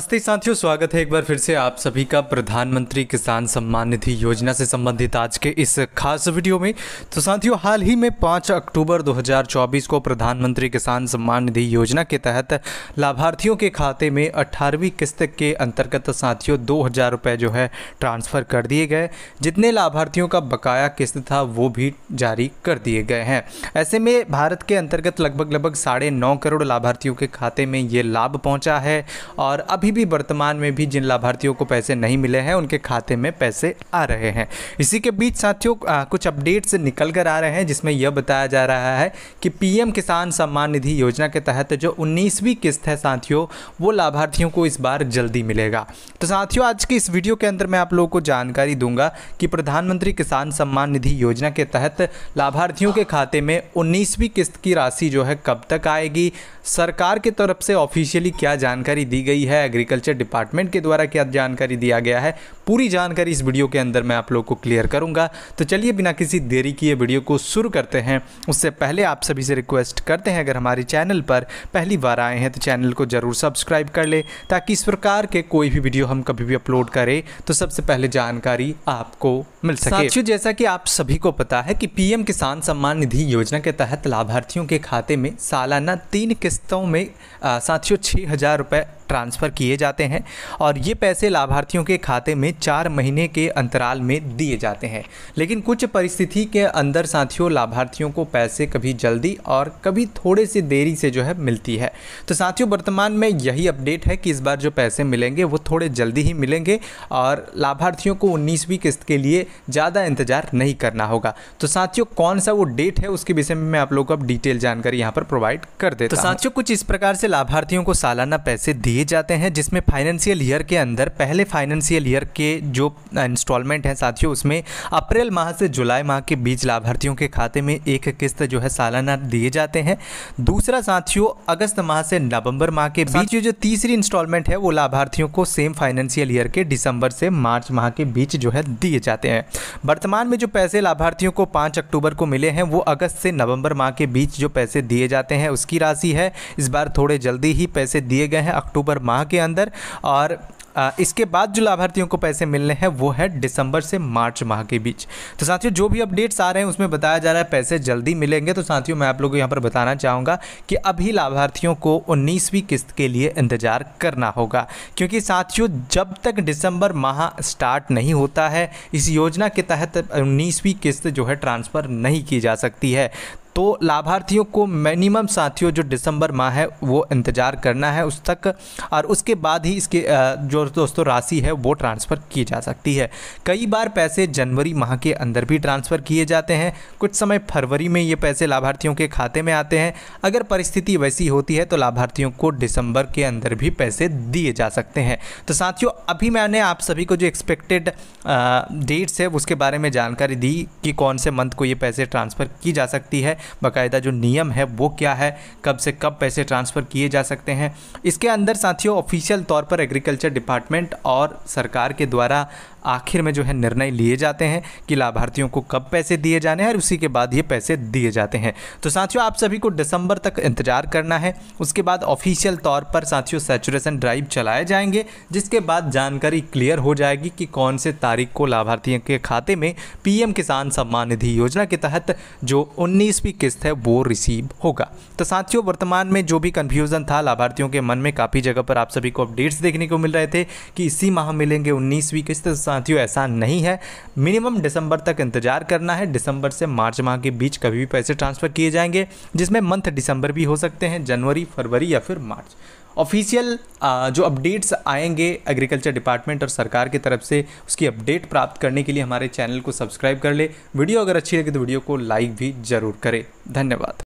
नमस्ते साथियों स्वागत है एक बार फिर से आप सभी का प्रधानमंत्री किसान सम्मान निधि योजना से संबंधित आज के इस खास वीडियो में तो साथियों हाल ही में 5 अक्टूबर 2024 को प्रधानमंत्री किसान सम्मान निधि योजना के तहत लाभार्थियों के खाते में 18वीं किस्त के अंतर्गत साथियों दो हज़ार रुपये जो है ट्रांसफ़र कर दिए गए जितने लाभार्थियों का बकाया किस्त था वो भी जारी कर दिए गए हैं ऐसे में भारत के अंतर्गत लगभग लगभग साढ़े करोड़ लाभार्थियों के खाते में ये लाभ पहुँचा है और अभी अभी भी वर्तमान में भी जिन लाभार्थियों को पैसे नहीं मिले हैं उनके खाते में पैसे आ रहे हैं इसी के बीच साथियों कुछ अपडेट्स निकल कर आ रहे हैं जिसमें यह बताया जा रहा है कि पीएम किसान सम्मान निधि योजना के तहत जो उन्नीसवीं किस्त है साथियों वो लाभार्थियों को इस बार जल्दी मिलेगा तो साथियों आज की इस वीडियो के अंदर मैं आप लोगों को जानकारी दूंगा कि प्रधानमंत्री किसान सम्मान निधि योजना के तहत लाभार्थियों के खाते में उन्नीसवीं किस्त की राशि जो है कब तक आएगी सरकार की तरफ से ऑफिशियली क्या जानकारी दी गई है एग्रीकल्चर डिपार्टमेंट के द्वारा क्या जानकारी दिया गया है पूरी जानकारी इस वीडियो के अंदर मैं आप लोग को क्लियर करूंगा तो चलिए बिना किसी देरी किए वीडियो को शुरू करते हैं उससे पहले आप सभी से रिक्वेस्ट करते हैं अगर हमारे चैनल पर पहली बार आए हैं तो चैनल को ज़रूर सब्सक्राइब कर ले ताकि इस प्रकार के कोई भी वीडियो हम कभी भी अपलोड करें तो सबसे पहले जानकारी आपको मिल सके जैसा कि आप सभी को पता है कि पीएम किसान सम्मान निधि योजना के तहत लाभार्थियों के खाते में सालाना तीन किस्तों में साथियों छः हज़ार रुपये ट्रांसफ़र किए जाते हैं और ये पैसे लाभार्थियों के खाते में चार महीने के अंतराल में दिए जाते हैं लेकिन कुछ परिस्थिति के अंदर साथियों लाभार्थियों को पैसे कभी जल्दी और कभी थोड़े से देरी से जो है मिलती है तो साथियों वर्तमान में यही अपडेट है कि इस बार जो पैसे मिलेंगे वो थोड़े जल्दी ही मिलेंगे और लाभार्थियों को उन्नीसवीं किस्त के लिए ज़्यादा इंतजार नहीं करना होगा तो साथियों कौन सा वो डेट है उसके विषय में मैं आप लोगों को अब डिटेल जानकारी यहाँ पर प्रोवाइड कर देता तो साथियों कुछ इस प्रकार से लाभार्थियों को सालाना पैसे दिए दिए जाते हैं जिसमें फाइनेंशियल ईयर के अंदर पहले फाइनेंशियल ईयर के जो इंस्टॉलमेंट हैं साथियों उसमें अप्रैल माह से जुलाई माह के बीच लाभार्थियों के खाते में एक किस्त जो है सालाना दिए जाते हैं दूसरा साथियों अगस्त माह से नवंबर माह के बीच जो तीसरी इंस्टॉलमेंट है वो लाभार्थियों को सेम फाइनेंशियल ईयर के दिसंबर से मार्च माह के बीच जो है दिए जाते हैं वर्तमान में जो पैसे लाभार्थियों को पाँच अक्टूबर को मिले हैं वो अगस्त से नवंबर माह के बीच जो पैसे दिए जाते हैं उसकी राशि है इस बार थोड़े जल्दी ही पैसे दिए गए हैं अक्टूबर अक्टूबर माह के अंदर और इसके बाद जो लाभार्थियों को पैसे मिलने हैं वो है दिसंबर से मार्च माह के बीच तो साथियों जो भी अपडेट्स आ रहे हैं उसमें बताया जा रहा है पैसे जल्दी मिलेंगे तो साथियों मैं आप लोगों को यहाँ पर बताना चाहूँगा कि अभी लाभार्थियों को उन्नीसवीं किस्त के लिए इंतज़ार करना होगा क्योंकि साथियों जब तक दिसंबर माह स्टार्ट नहीं होता है इस योजना के तहत उन्नीसवीं किस्त जो है ट्रांसफ़र नहीं की जा सकती है तो लाभार्थियों को मिनिमम साथियों जो दिसंबर माह है वो इंतज़ार करना है उस तक और उसके बाद ही इसके जो दोस्तों राशि है वो ट्रांसफ़र की जा सकती है कई बार पैसे जनवरी माह के अंदर भी ट्रांसफ़र किए जाते हैं कुछ समय फरवरी में ये पैसे लाभार्थियों के खाते में आते हैं अगर परिस्थिति वैसी होती है तो लाभार्थियों को दिसंबर के अंदर भी पैसे दिए जा सकते हैं तो साथियों अभी मैंने आप सभी को जो एक्सपेक्टेड डेट्स है उसके बारे में जानकारी दी कि कौन से मंथ को ये पैसे ट्रांसफ़र की जा सकती है बाकायदा जो नियम है वो क्या है कब से कब पैसे ट्रांसफ़र किए जा सकते हैं इसके अंदर साथियों ऑफिशियल तौर पर एग्रीकल्चर डिपार्टमेंट और सरकार के द्वारा आखिर में जो है निर्णय लिए जाते हैं कि लाभार्थियों को कब पैसे दिए जाने हैं और उसी के बाद ये पैसे दिए जाते हैं तो साथियों आप सभी को दिसंबर तक इंतजार करना है उसके बाद ऑफिशियल तौर पर साथियों सेचुरेशन ड्राइव चलाए जाएंगे जिसके बाद जानकारी क्लियर हो जाएगी कि कौन से तारीख को लाभार्थियों के खाते में पीएम किसान सम्मान निधि योजना के तहत जो उन्नीसवीं किस्त है वो रिसीव होगा तो साथियों वर्तमान में जो भी कन्फ्यूज़न था लाभार्थियों के मन में काफ़ी जगह पर आप सभी को अपडेट्स देखने को मिल रहे थे कि इसी माह मिलेंगे उन्नीसवीं किस्त साथियों ऐसा नहीं है मिनिमम दिसंबर तक इंतजार करना है दिसंबर से मार्च माह के बीच कभी भी पैसे ट्रांसफ़र किए जाएंगे जिसमें मंथ दिसंबर भी हो सकते हैं जनवरी फरवरी या फिर मार्च ऑफिशियल जो अपडेट्स आएंगे एग्रीकल्चर डिपार्टमेंट और सरकार की तरफ से उसकी अपडेट प्राप्त करने के लिए हमारे चैनल को सब्सक्राइब कर ले वीडियो अगर अच्छी लगे तो वीडियो को लाइक भी ज़रूर करें धन्यवाद